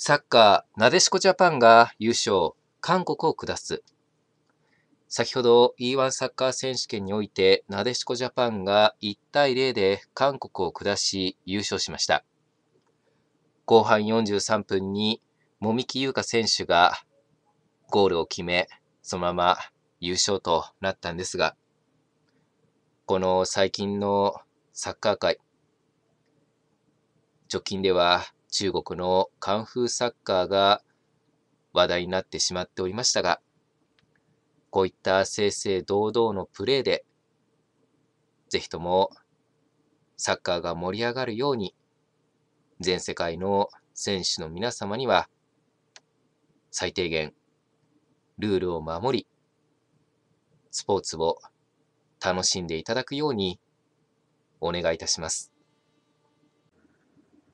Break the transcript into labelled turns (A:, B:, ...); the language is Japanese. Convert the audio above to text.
A: サッカー、なでしこジャパンが優勝、韓国を下す。先ほど E1 サッカー選手権において、なでしこジャパンが1対0で韓国を下し優勝しました。後半43分に、もきゆ優香選手がゴールを決め、そのまま優勝となったんですが、この最近のサッカー界、直近では中国のカンフーサッカーが話題になってしまっておりましたが、こういった正々堂々のプレーで、ぜひともサッカーが盛り上がるように、全世界の選手の皆様には、最低限、ルールを守り、スポーツを楽しんでいただくようにお願いいたします。